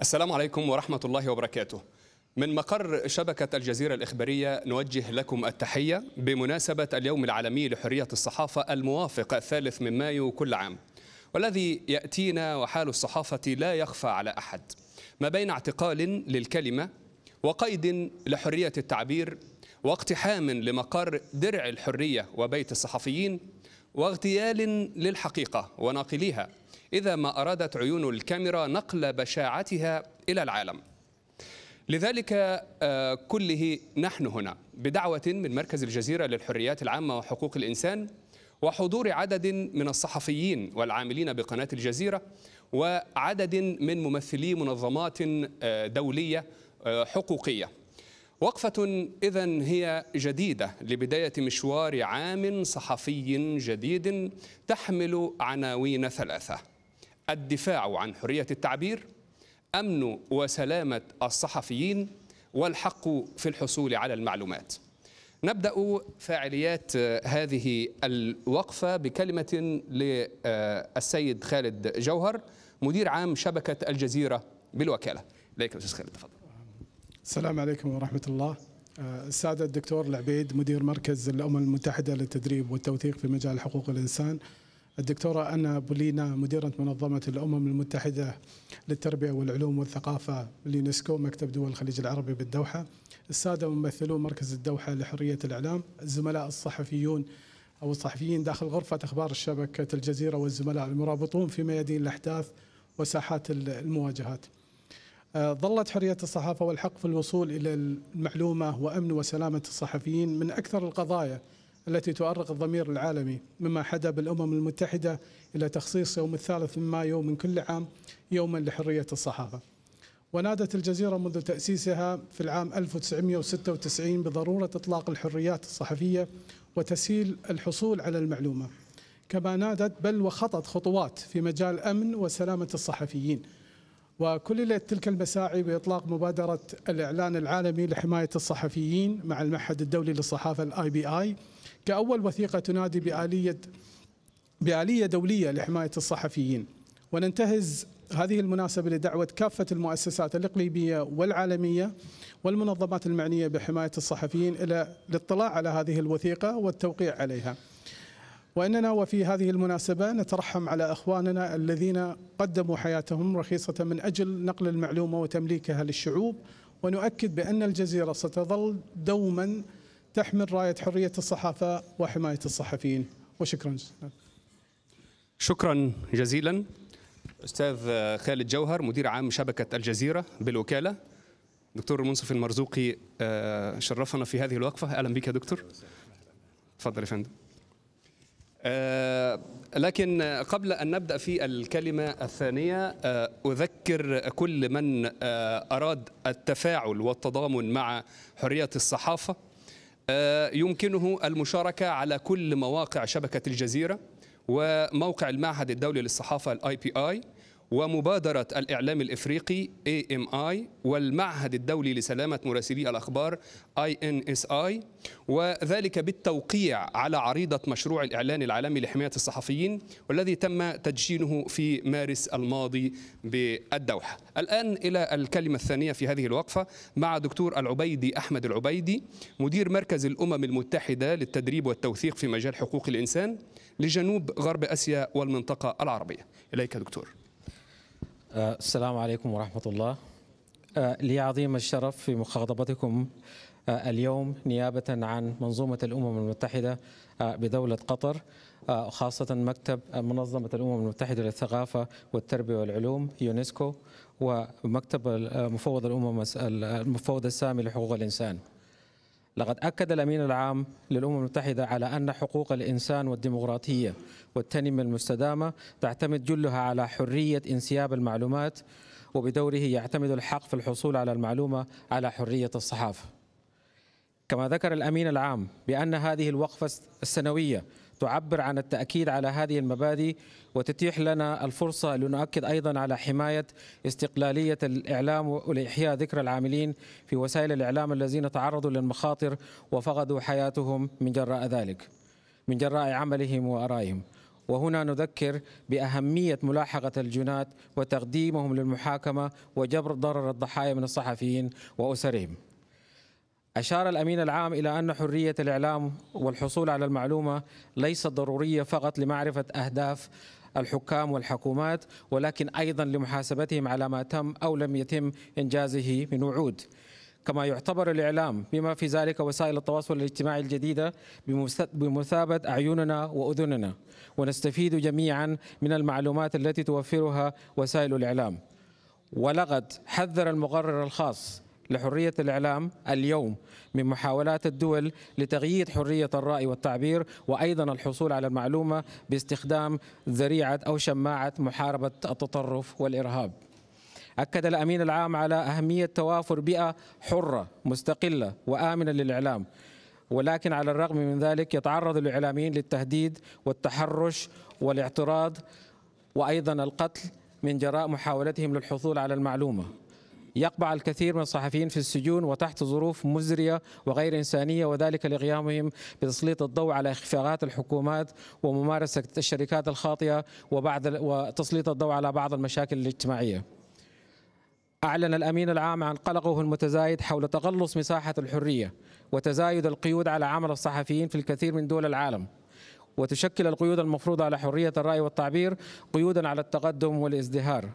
السلام عليكم ورحمة الله وبركاته من مقر شبكة الجزيرة الإخبارية نوجه لكم التحية بمناسبة اليوم العالمي لحرية الصحافة الموافق الثالث من مايو كل عام والذي يأتينا وحال الصحافة لا يخفى على أحد ما بين اعتقال للكلمة وقيد لحرية التعبير واقتحام لمقر درع الحرية وبيت الصحفيين واغتيال للحقيقة وناقليها إذا ما أرادت عيون الكاميرا نقل بشاعتها إلى العالم لذلك آه، كله نحن هنا بدعوة من مركز الجزيرة للحريات العامة وحقوق الإنسان وحضور عدد من الصحفيين والعاملين بقناة الجزيرة وعدد من ممثلي منظمات آه، دولية آه، حقوقية وقفة إذا هي جديدة لبداية مشوار عام صحفي جديد تحمل عناوين ثلاثة الدفاع عن حرية التعبير أمن وسلامة الصحفيين والحق في الحصول على المعلومات نبدأ فعاليات هذه الوقفة بكلمة للسيد خالد جوهر مدير عام شبكة الجزيرة بالوكالة إليك أستاذ خالد تفضل السلام عليكم ورحمة الله آه، السادة الدكتور العبيد مدير مركز الأمم المتحدة للتدريب والتوثيق في مجال حقوق الإنسان الدكتورة أنا بولينا مديرة منظمة الأمم المتحدة للتربية والعلوم والثقافة اليونسكو مكتب دول الخليج العربي بالدوحة السادة ممثلو مركز الدوحة لحرية الإعلام الزملاء الصحفيون أو الصحفيين داخل غرفة أخبار الشبكة الجزيرة والزملاء المرابطون في ميادين الأحداث وساحات المواجهات آه، ظلت حرية الصحافة والحق في الوصول إلى المعلومة وأمن وسلامة الصحفيين من أكثر القضايا التي تؤرق الضمير العالمي مما حدا بالأمم المتحدة إلى تخصيص يوم الثالث من مايو من كل عام يوما لحرية الصحافة ونادت الجزيرة منذ تأسيسها في العام 1996 بضرورة إطلاق الحريات الصحفية وتسهيل الحصول على المعلومة كما نادت بل وخطت خطوات في مجال أمن وسلامة الصحفيين وكللت تلك المساعي بإطلاق مبادرة الإعلان العالمي لحماية الصحفيين مع المعهد الدولي للصحافة الاي بي اي كأول وثيقة تنادي بآلية بآلية دولية لحماية الصحفيين وننتهز هذه المناسبة لدعوة كافة المؤسسات الإقليمية والعالمية والمنظمات المعنية بحماية الصحفيين إلى الاطلاع على هذه الوثيقة والتوقيع عليها واننا وفي هذه المناسبه نترحم على اخواننا الذين قدموا حياتهم رخيصه من اجل نقل المعلومه وتمليكها للشعوب ونؤكد بان الجزيره ستظل دوما تحمل رايه حريه الصحافه وحمايه الصحفيين وشكرا جزيلا. شكرا جزيلا استاذ خالد جوهر مدير عام شبكه الجزيره بالوكاله دكتور منصف المرزوقي آه، شرفنا في هذه الوقفه اهلا بك يا دكتور تفضل يا فندم آه، لكن قبل أن نبدأ في الكلمة الثانية آه، أذكر كل من آه، أراد التفاعل والتضامن مع حرية الصحافة يمكنه المشاركة على كل مواقع شبكة الجزيرة وموقع المعهد الدولي للصحافة الاي بي اي ومبادرة الإعلام الإفريقي AMI والمعهد الدولي لسلامة مراسلي الأخبار INSI وذلك بالتوقيع على عريضة مشروع الإعلان العالمي لحماية الصحفيين والذي تم تدشينه في مارس الماضي بالدوحة الآن إلى الكلمة الثانية في هذه الوقفة مع دكتور العبيدي أحمد العبيدي مدير مركز الأمم المتحدة للتدريب والتوثيق في مجال حقوق الإنسان لجنوب غرب آسيا والمنطقة العربية إليك دكتور آه، السلام عليكم ورحمة الله آه، لي عظيم الشرف في مخاطبتكم آه، اليوم نيابة عن منظومة الأمم المتحدة بدولة قطر خاصة مكتب منظمة الأمم المتحدة للثقافة والتربية والعلوم يونسكو ومكتب مفوض الأمم المفوض السامي لحقوق الإنسان لقد أكد الأمين العام للأمم المتحدة على أن حقوق الإنسان والديمقراطية والتنمية المستدامة تعتمد جلها على حرية انسياب المعلومات وبدوره يعتمد الحق في الحصول على المعلومة على حرية الصحافة كما ذكر الأمين العام بأن هذه الوقفة السنوية تعبر عن التأكيد على هذه المبادئ وتتيح لنا الفرصة لنؤكد أيضا على حماية استقلالية الإعلام ولإحياء ذكرى العاملين في وسائل الإعلام الذين تعرضوا للمخاطر وفقدوا حياتهم من جراء ذلك من جراء عملهم وآرائهم وهنا نذكر بأهمية ملاحقة الجنات وتقديمهم للمحاكمة وجبر ضرر الضحايا من الصحفيين وأسرهم أشار الأمين العام إلى أن حرية الإعلام والحصول على المعلومة ليست ضرورية فقط لمعرفة أهداف الحكام والحكومات ولكن أيضا لمحاسبتهم على ما تم أو لم يتم إنجازه من وعود كما يعتبر الإعلام بما في ذلك وسائل التواصل الاجتماعي الجديدة بمثابة أعيننا وأذننا ونستفيد جميعا من المعلومات التي توفرها وسائل الإعلام ولقد حذر المقرر الخاص لحرية الإعلام اليوم من محاولات الدول لتغيير حرية الرأي والتعبير وأيضا الحصول على المعلومة باستخدام ذريعة أو شماعة محاربة التطرف والإرهاب أكد الأمين العام على أهمية توافر بيئة حرة مستقلة وآمنة للإعلام ولكن على الرغم من ذلك يتعرض الإعلاميين للتهديد والتحرش والاعتراض وأيضا القتل من جراء محاولتهم للحصول على المعلومة يقبع الكثير من الصحفيين في السجون وتحت ظروف مزرية وغير إنسانية وذلك لقيامهم بتسليط الضوء على إخفاقات الحكومات وممارسة الشركات الخاطئة وبعض وتسليط الضوء على بعض المشاكل الاجتماعية أعلن الأمين العام عن قلقه المتزايد حول تقلص مساحة الحرية وتزايد القيود على عمل الصحفيين في الكثير من دول العالم وتشكل القيود المفروضة على حرية الرأي والتعبير قيودا على التقدم والازدهار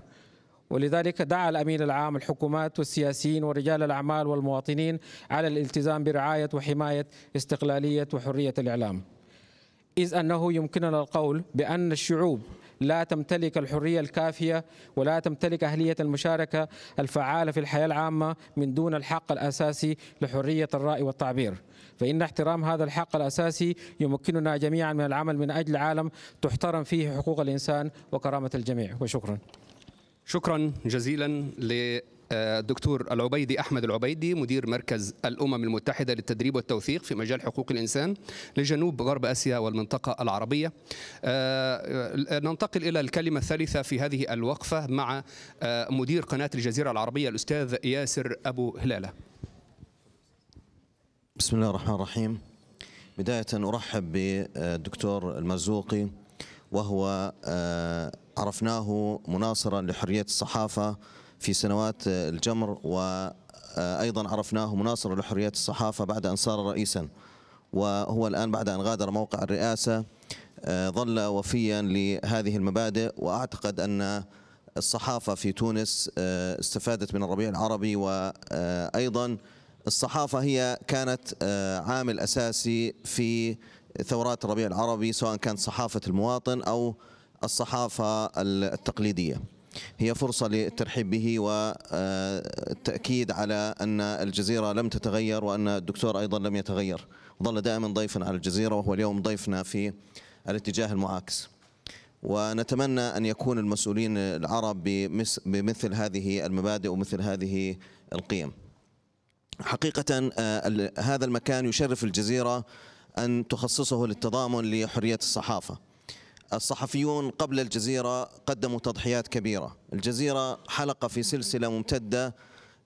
ولذلك دعا الأمين العام الحكومات والسياسيين ورجال الأعمال والمواطنين على الالتزام برعاية وحماية استقلالية وحرية الإعلام إذ أنه يمكننا القول بأن الشعوب لا تمتلك الحرية الكافية ولا تمتلك أهلية المشاركة الفعالة في الحياة العامة من دون الحق الأساسي لحرية الرأي والتعبير فإن احترام هذا الحق الأساسي يمكننا جميعا من العمل من أجل عالم تحترم فيه حقوق الإنسان وكرامة الجميع وشكرا شكرا جزيلا للدكتور العبيدي احمد العبيدي مدير مركز الامم المتحده للتدريب والتوثيق في مجال حقوق الانسان لجنوب غرب اسيا والمنطقه العربيه. آه، آه، ننتقل الى الكلمه الثالثه في هذه الوقفه مع آه، مدير قناه الجزيره العربيه الاستاذ ياسر ابو هلاله. بسم الله الرحمن الرحيم. بدايه ارحب بالدكتور المرزوقي وهو عرفناه مناصرا لحرية الصحافة في سنوات الجمر وأيضا عرفناه مناصرا لحرية الصحافة بعد أن صار رئيسا وهو الآن بعد أن غادر موقع الرئاسة آه، ظل وفيا لهذه المبادئ وأعتقد أن الصحافة في تونس آه، استفادت من الربيع العربي وأيضا الصحافة هي كانت آه، عامل أساسي في ثورات الربيع العربي سواء كانت صحافة المواطن أو الصحافة التقليدية هي فرصة للترحيب به والتأكيد آه، على أن الجزيرة لم تتغير وأن الدكتور أيضا لم يتغير ظل دائما ضيفا على الجزيرة وهو اليوم ضيفنا في الاتجاه المعاكس ونتمنى أن يكون المسؤولين العرب بمثل هذه المبادئ ومثل هذه القيم حقيقة آه، هذا المكان يشرف الجزيرة أن تخصصه للتضامن لحرية الصحافة الصحفيون قبل الجزيرة قدموا تضحيات كبيرة الجزيرة حلقة في سلسلة ممتدة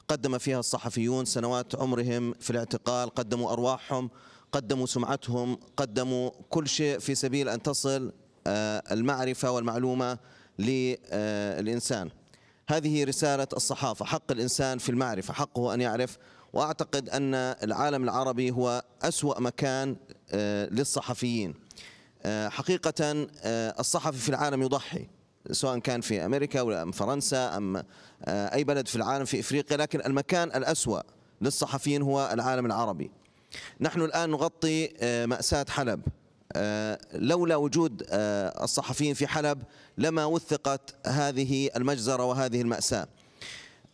قدم فيها الصحفيون سنوات عمرهم في الاعتقال قدموا أرواحهم قدموا سمعتهم قدموا كل شيء في سبيل أن تصل آه، المعرفة والمعلومة للإنسان هذه رسالة الصحافة حق الإنسان في المعرفة حقه أن يعرف وأعتقد أن العالم العربي هو أسوأ مكان آه، للصحفيين آه، حقيقة آه، الصحفي في العالم يضحي سواء كان في أمريكا أو أم فرنسا أم آه، أي بلد في العالم في إفريقيا لكن المكان الأسوأ للصحفيين هو العالم العربي نحن الآن نغطي مأساة حلب لولا وجود الصحفيين في حلب لما وثقت هذه المجزرة وهذه المأساة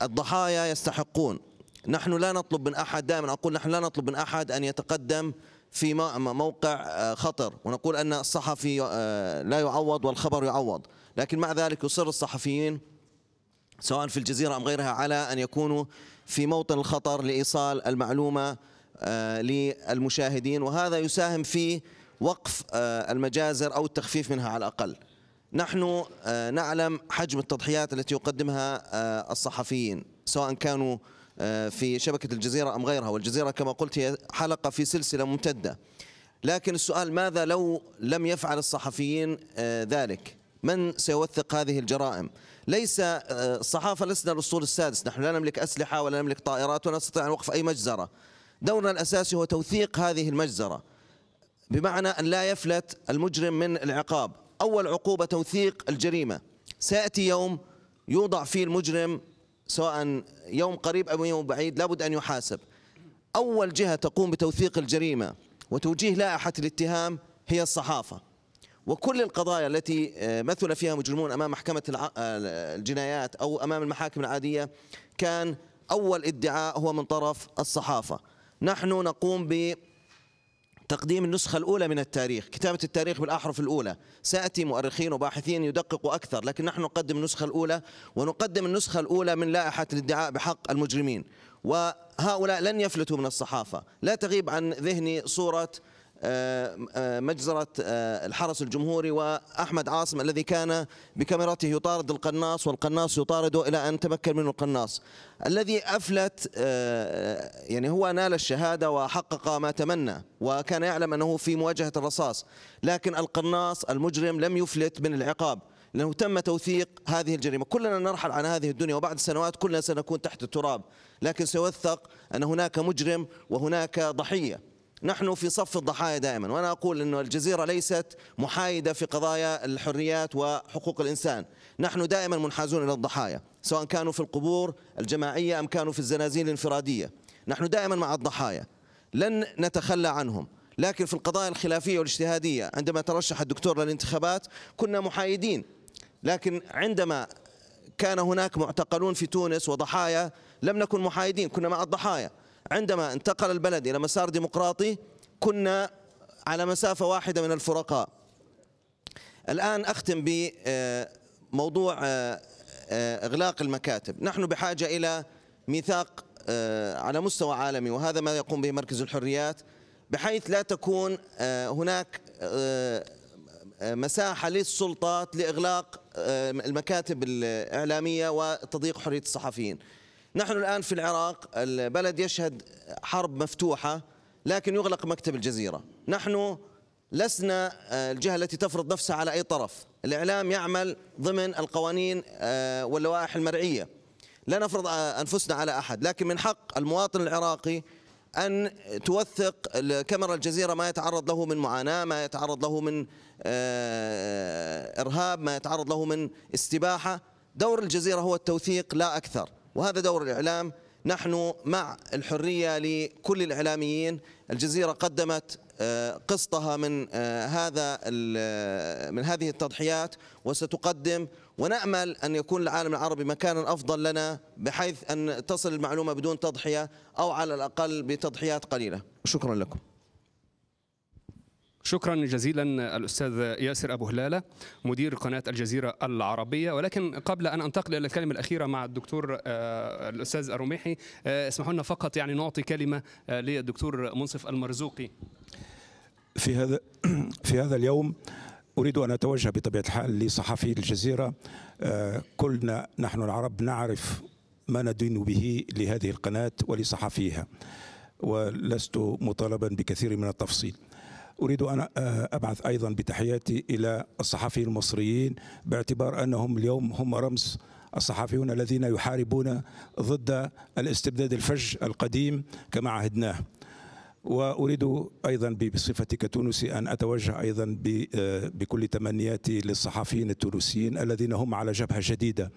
الضحايا يستحقون نحن لا نطلب من أحد دائما أقول نحن لا نطلب من أحد أن يتقدم في موقع آه، خطر ونقول أن الصحفي آه، لا يعوض والخبر يعوض لكن مع ذلك يصر الصحفيين سواء في الجزيرة أم غيرها على أن يكونوا في موطن الخطر لإيصال المعلومة آه، للمشاهدين وهذا يساهم في وقف المجازر أو التخفيف منها على الأقل نحن نعلم حجم التضحيات التي يقدمها الصحفيين سواء كانوا آه، في شبكة الجزيرة أم غيرها والجزيرة كما قلت هي حلقة في سلسلة ممتدة لكن السؤال ماذا لو لم يفعل الصحفيين آه، ذلك من سيوثق هذه الجرائم ليس آه، الصحافة لسنا الأسطول السادس نحن لا نملك أسلحة ولا نملك طائرات ولا نستطيع أن نوقف أي مجزرة دورنا الأساسي هو توثيق هذه المجزرة بمعنى أن لا يفلت المجرم من العقاب أول عقوبة توثيق الجريمة سيأتي يوم يوضع فيه المجرم سواء يوم قريب أو يوم بعيد لابد أن يحاسب أول جهة تقوم بتوثيق الجريمة وتوجيه لائحة الاتهام هي الصحافة وكل القضايا التي آه، مثل فيها مجرمون أمام محكمة آه، الجنايات أو أمام المحاكم العادية كان أول ادعاء هو من طرف الصحافة نحن نقوم ب تقديم النسخة الأولى من التاريخ كتابة التاريخ بالأحرف الأولى سأتي مؤرخين وباحثين يدققوا أكثر لكن نحن نقدم النسخة الأولى ونقدم النسخة الأولى من لائحة الادعاء بحق المجرمين وهؤلاء لن يفلتوا من الصحافة لا تغيب عن ذهني صورة آه، آه، مجزرة آه، الحرس الجمهوري وأحمد عاصم الذي كان بكاميرته يطارد القناص والقناص يطارده إلى أن تمكن منه القناص الذي أفلت يعني هو نال الشهادة وحقق ما تمنى وكان يعلم أنه في مواجهة الرصاص لكن القناص المجرم لم يفلت من العقاب لأنه تم توثيق هذه الجريمة كلنا نرحل عن هذه الدنيا وبعد سنوات كلنا سنكون تحت التراب لكن سيوثق أن هناك مجرم وهناك ضحية نحن في صف الضحايا دائما وأنا أقول أن الجزيرة ليست محايدة في قضايا الحريات وحقوق الإنسان نحن دائما منحازون إلى الضحايا سواء كانوا في القبور الجماعية أم كانوا في الزنازين الانفرادية نحن دائما مع الضحايا لن نتخلى عنهم لكن في القضايا الخلافية والاجتهادية عندما ترشح الدكتور للانتخابات كنا محايدين لكن عندما كان هناك معتقلون في تونس وضحايا لم نكن محايدين كنا مع الضحايا عندما انتقل البلد إلى مسار ديمقراطي كنا على مسافة واحدة من الفرقاء الآن أختم بموضوع آه، آه، إغلاق المكاتب نحن بحاجة إلى ميثاق آه، على مستوى عالمي وهذا ما يقوم به مركز الحريات بحيث لا تكون هناك مساحة للسلطات لإغلاق المكاتب الإعلامية وتضييق حرية الصحفيين نحن الآن في العراق البلد يشهد حرب مفتوحة لكن يغلق مكتب الجزيرة نحن لسنا آه، الجهة التي تفرض نفسها على أي طرف الإعلام يعمل ضمن القوانين آه، واللوائح المرعية لا نفرض آه، أنفسنا على أحد لكن من حق المواطن العراقي أن توثق كاميرا الجزيرة ما يتعرض له من معاناة ما يتعرض له من إرهاب ما يتعرض له من استباحة دور الجزيرة هو التوثيق لا أكثر وهذا دور الإعلام نحن مع الحرية لكل الإعلاميين الجزيرة قدمت آه، قسطها من آه، هذا آه، من هذه التضحيات وستقدم ونامل ان يكون العالم العربي مكانا افضل لنا بحيث ان تصل المعلومه بدون تضحيه او على الاقل بتضحيات قليله شكرا لكم شكرا جزيلا الأستاذ ياسر أبو هلالة مدير قناة الجزيرة العربية ولكن قبل أن أنتقل إلى الكلمة الأخيرة مع الدكتور آه، الأستاذ الرميحي آه، اسمحوا لنا فقط يعني نعطي كلمة آه، للدكتور منصف المرزوقي في هذا في هذا اليوم أريد أن أتوجه بطبيعة الحال لصحفي الجزيرة كلنا نحن العرب نعرف ما ندين به لهذه القناة ولصحفيها ولست مطالبا بكثير من التفصيل أريد أن آه، أبعث أيضا بتحياتي إلى الصحفيين المصريين باعتبار أنهم اليوم هم رمز الصحفيون الذين يحاربون ضد الاستبداد الفج القديم كما عهدناه واريد ايضا بصفتي كتونسي ان اتوجه ايضا آه، بكل تمنياتي للصحفيين التونسيين الذين هم على جبهه جديده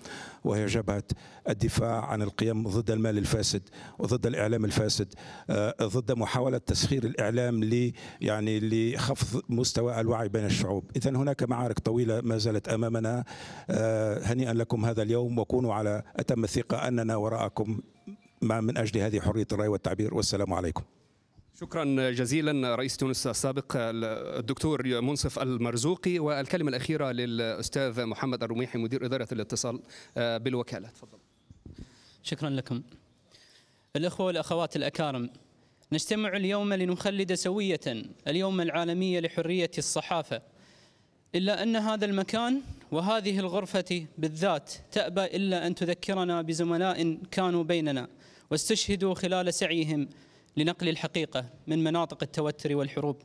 وهي جبهه الدفاع عن القيم ضد المال الفاسد وضد الاعلام الفاسد آه، ضد محاوله تسخير الاعلام ل يعني لخفض مستوى الوعي بين الشعوب، اذا هناك معارك طويله ما زالت امامنا آه، هنيئا لكم هذا اليوم وكونوا على اتم الثقه اننا وراءكم ما من اجل هذه حريه الراي والتعبير والسلام عليكم. شكرا جزيلا رئيس تونس السابق الدكتور منصف المرزوقي والكلمه الاخيره للاستاذ محمد الرميحي مدير اداره الاتصال بالوكاله تفضل شكرا لكم الاخوه والاخوات الاكارم نجتمع اليوم لنخلد سويه اليوم العالمي لحريه الصحافه الا ان هذا المكان وهذه الغرفه بالذات تابى الا ان تذكرنا بزملاء كانوا بيننا واستشهدوا خلال سعيهم لنقل الحقيقة من مناطق التوتر والحروب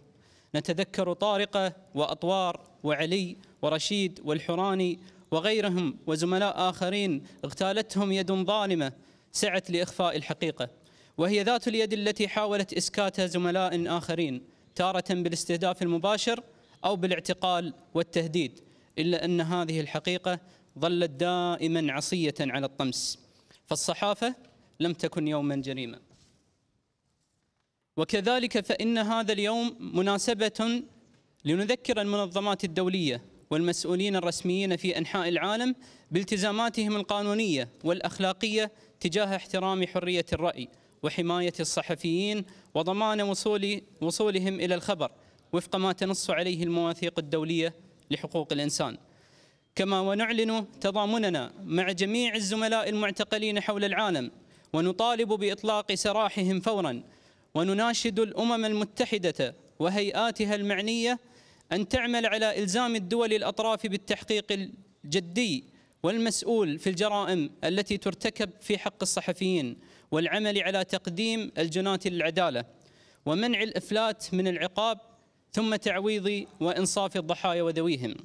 نتذكر طارقة وأطوار وعلي ورشيد والحراني وغيرهم وزملاء آخرين اغتالتهم يد ظالمة سعت لإخفاء الحقيقة وهي ذات اليد التي حاولت إسكات زملاء آخرين تارة بالاستهداف المباشر أو بالاعتقال والتهديد إلا أن هذه الحقيقة ظلت دائما عصية على الطمس فالصحافة لم تكن يوما جريمه وكذلك فإن هذا اليوم مناسبة لنذكر المنظمات الدولية والمسؤولين الرسميين في أنحاء العالم بالتزاماتهم القانونية والأخلاقية تجاه احترام حرية الرأي وحماية الصحفيين وضمان وصول وصولهم إلى الخبر وفق ما تنص عليه المواثيق الدولية لحقوق الإنسان كما ونعلن تضامننا مع جميع الزملاء المعتقلين حول العالم ونطالب بإطلاق سراحهم فوراً ونناشد الأمم المتحدة وهيئاتها المعنية أن تعمل على إلزام الدول الأطراف بالتحقيق الجدي والمسؤول في الجرائم التي ترتكب في حق الصحفيين والعمل على تقديم الجنات للعدالة ومنع الإفلات من العقاب ثم تعويض وإنصاف الضحايا وذويهم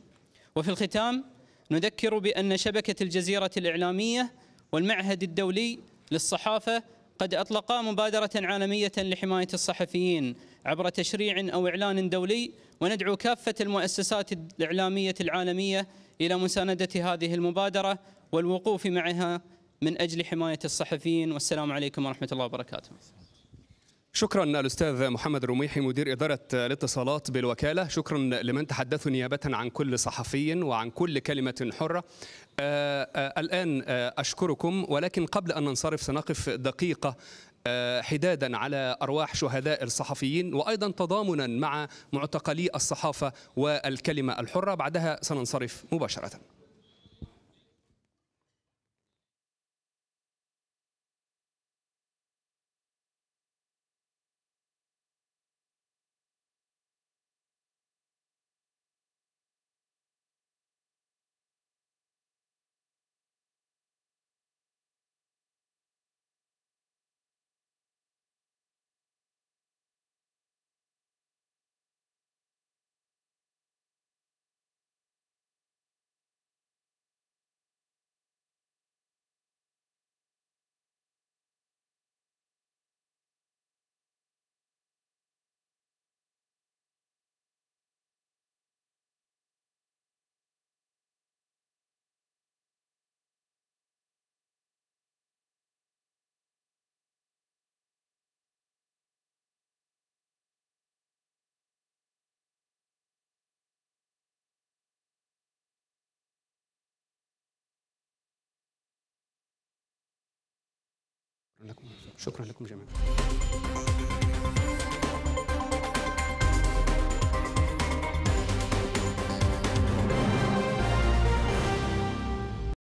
وفي الختام نذكر بأن شبكة الجزيرة الإعلامية والمعهد الدولي للصحافة قد أطلقا مبادرة عالمية لحماية الصحفيين عبر تشريع أو إعلان دولي وندعو كافة المؤسسات الإعلامية العالمية إلى مساندة هذه المبادرة والوقوف معها من أجل حماية الصحفيين والسلام عليكم ورحمة الله وبركاته شكرا الاستاذ محمد الرميحي مدير اداره الاتصالات بالوكاله شكرا لمن تحدثوا نيابه عن كل صحفي وعن كل كلمه حره آه، آه، الان آه، اشكركم ولكن قبل ان ننصرف سنقف دقيقه حدادا على ارواح شهداء الصحفيين وايضا تضامنا مع معتقلي الصحافه والكلمه الحره بعدها سننصرف مباشره شكرا لكم جميعا